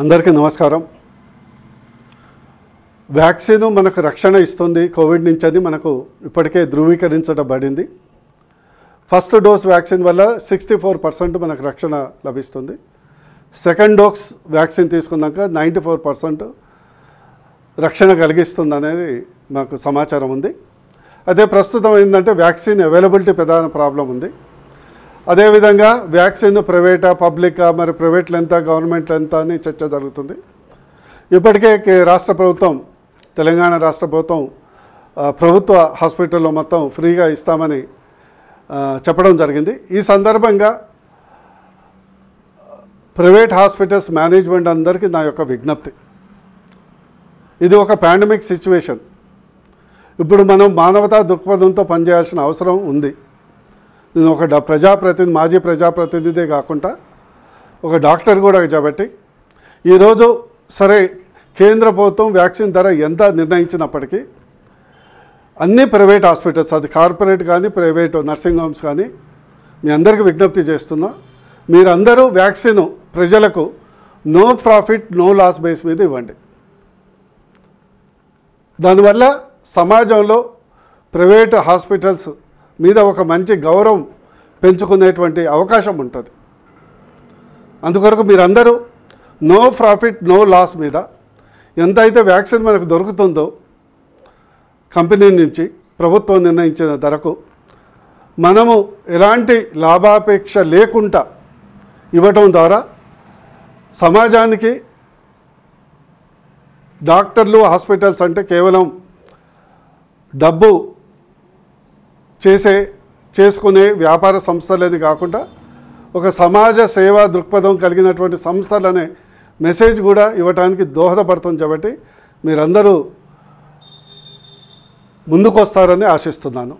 అందరికీ నమస్కారం వ్యాక్సిన్ మనకు రక్షణ ఇస్తుంది కోవిడ్ నుంచి అని మనకు ఇప్పటికే ధృవీకరించబడింది ఫస్ట్ డోస్ వ్యాక్సిన్ వల్ల సిక్స్టీ ఫోర్ పర్సెంట్ మనకు రక్షణ లభిస్తుంది సెకండ్ డోస్ వ్యాక్సిన్ తీసుకున్నాక నైంటీ ఫోర్ పర్సెంట్ రక్షణ కలిగిస్తుంది అనేది మాకు సమాచారం ఉంది అదే ప్రస్తుతం ఏంటంటే వ్యాక్సిన్ అవైలబిలిటీ ప్రధాన ప్రాబ్లం ఉంది అదేవిధంగా వ్యాక్సిన్ ప్రైవేటా పబ్లికా మరి ప్రైవేట్లు ఎంత గవర్నమెంట్లు ఎంత అని చర్చ జరుగుతుంది ఇప్పటికే రాష్ట్ర ప్రభుత్వం తెలంగాణ రాష్ట్ర ప్రభుత్వం ప్రభుత్వ హాస్పిటల్లో మొత్తం ఫ్రీగా ఇస్తామని చెప్పడం జరిగింది ఈ సందర్భంగా ప్రైవేట్ హాస్పిటల్స్ మేనేజ్మెంట్ అందరికీ నా యొక్క విజ్ఞప్తి ఇది ఒక పాండమిక్ సిచ్యువేషన్ ఇప్పుడు మనం మానవతా దృక్పథంతో పనిచేయాల్సిన అవసరం ఉంది నేను ఒక ప్రజాప్రతినిధి మాజీ ప్రజాప్రతినిధే కాకుండా ఒక డాక్టర్ కూడా కాబట్టి ఈరోజు సరే కేంద్ర ప్రభుత్వం వ్యాక్సిన్ ధర ఎంత నిర్ణయించినప్పటికీ అన్ని ప్రైవేట్ హాస్పిటల్స్ అది కార్పొరేట్ కానీ ప్రైవేట్ నర్సింగ్ హోమ్స్ కానీ మీ అందరికీ విజ్ఞప్తి చేస్తున్నా మీరందరూ వ్యాక్సిన్ ప్రజలకు no profit no loss base మీద ఇవ్వండి దానివల్ల సమాజంలో ప్రైవేట్ హాస్పిటల్స్ మీద ఒక మంచి గౌరవం పెంచుకునేటువంటి అవకాశం ఉంటుంది అందుకొరకు మీరందరూ నో ప్రాఫిట్ నో లాస్ మీద ఎంతైతే వ్యాక్సిన్ మనకు దొరుకుతుందో కంపెనీ నుంచి ప్రభుత్వం నిర్ణయించిన ధరకు మనము ఎలాంటి లాభాపేక్ష లేకుండా ఇవ్వటం ద్వారా సమాజానికి డాక్టర్లు హాస్పిటల్స్ అంటే కేవలం డబ్బు చేసే చేసుకునే వ్యాపార సంస్థలని కాకుండా ఒక సమాజ సేవా దృక్పథం కలిగినటువంటి సంస్థలనే మెసేజ్ కూడా ఇవ్వటానికి దోహదపడుతుంది కాబట్టి మీరందరూ ముందుకు వస్తారని ఆశిస్తున్నాను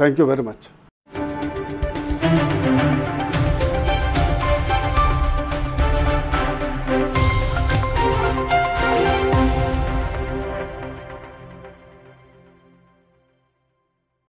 థ్యాంక్ యూ వెరీ మచ్